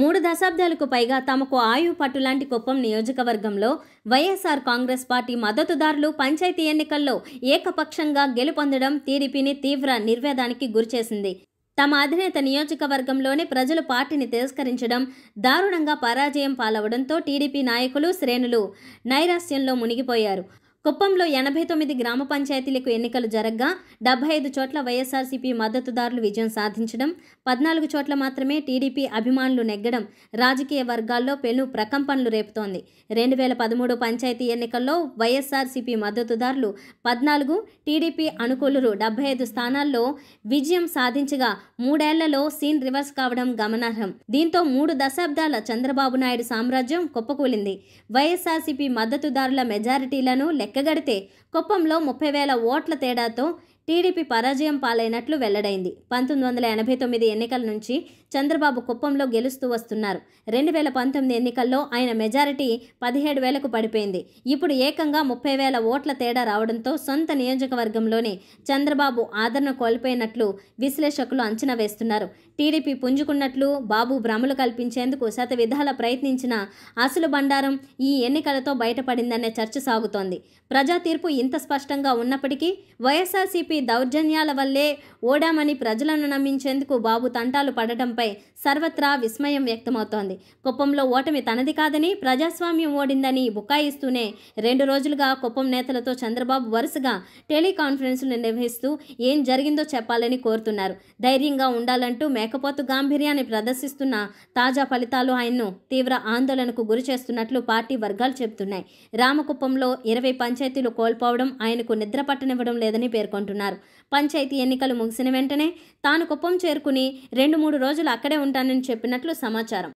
మూడు దశాబ్దాలకు పైగా తమకు ఆయు పట్టులాంటి కుప్పం నియోజకవర్గంలో వైఎస్ఆర్ కాంగ్రెస్ పార్టీ మద్దతుదారులు పంచాయతీ ఎన్నికల్లో ఏకపక్షంగా గెలుపొందడం టీడీపీని తీవ్ర నిర్వేదానికి గురిచేసింది తమ అధినేత నియోజకవర్గంలోనే ప్రజలు పార్టీని తిరస్కరించడం దారుణంగా పరాజయం పాలవడంతో టీడీపీ నాయకులు శ్రేణులు నైరాస్యంలో మునిగిపోయారు కుప్పంలో ఎనభై తొమ్మిది గ్రామ పంచాయతీలకు ఎన్నికలు జరగ్గా డెబ్బై ఐదు చోట్ల వైఎస్ఆర్సీపీ మద్దతుదారులు విజయం సాధించడం పద్నాలుగు చోట్ల మాత్రమే టీడీపీ అభిమానులు నెగ్గడం రాజకీయ వర్గాల్లో పెను ప్రకంపనలు రేపుతోంది రెండు వేల పదమూడు పంచాయతీ ఎన్నికల్లో వైఎస్ఆర్సీపీ మద్దతుదారులు పద్నాలుగు టీడీపీ అనుకూలులు డెబ్బై ఐదు స్థానాల్లో విజయం సాధించగా మూడేళ్లలో సీన్ రివర్స్ కావడం గమనార్హం దీంతో మూడు దశాబ్దాల చంద్రబాబు నాయుడు సామ్రాజ్యం కుప్పకూలింది వైఎస్ఆర్సీపీ మద్దతుదారుల మెజారిటీలను లెక్కగడితే కుప్పంలో ముప్పై వేల ఓట్ల తేడాతో టీడీపీ పరాజయం పాలైనట్లు వెల్లడైంది పంతొమ్మిది వందల ఎనభై తొమ్మిది ఎన్నికల నుంచి చంద్రబాబు కుప్పంలో గెలుస్తూ వస్తున్నారు రెండు వేల పంతొమ్మిది ఎన్నికల్లో ఆయన మెజారిటీ పదిహేడు వేలకు పడిపోయింది ఇప్పుడు ఏకంగా ముప్పై వేల ఓట్ల తేడా రావడంతో సొంత నియోజకవర్గంలోనే చంద్రబాబు ఆదరణ కోల్పోయినట్లు విశ్లేషకులు అంచనా వేస్తున్నారు టీడీపీ పుంజుకున్నట్లు బాబు భ్రమలు కల్పించేందుకు శత విధాల ప్రయత్నించిన అసలు బండారం ఈ ఎన్నికలతో బయటపడిందనే చర్చ సాగుతోంది ప్రజా తీర్పు ఇంత స్పష్టంగా ఉన్నప్పటికీ వైఎస్ఆర్సీపీ దౌర్జన్యాల వల్లే ఓడామని ప్రజలను నమ్మించేందుకు బాబు తంటాలు పడటంపై సర్వత్రా విస్మయం వ్యక్తమవుతోంది కుప్పంలో ఓటమి తనది కాదని ప్రజాస్వామ్యం ఓడిందని బుకాయిస్తూనే రెండు రోజులుగా కుప్పం నేతలతో చంద్రబాబు వరుసగా టెలికాన్ఫరెన్స్లు నిర్వహిస్తూ ఏం జరిగిందో చెప్పాలని కోరుతున్నారు ధైర్యంగా ఉండాలంటూ మేకపోతు గాంభీర్యాన్ని ప్రదర్శిస్తున్న తాజా ఫలితాలు ఆయన్ను తీవ్ర ఆందోళనకు గురి చేస్తున్నట్లు పార్టీ వర్గాలు చెబుతున్నాయి రామకుప్పంలో ఇరవై పంచాయతీలు కోల్పోవడం ఆయనకు నిద్ర పట్టనివ్వడం లేదని పేర్కొంటున్నారు అన్నారు పంచాయతీ ఎన్నికలు ముగిసిన వెంటనే తాను కుప్పం చేరుకుని రెండు మూడు రోజులు అక్కడే ఉంటానని చెప్పినట్లు సమాచారం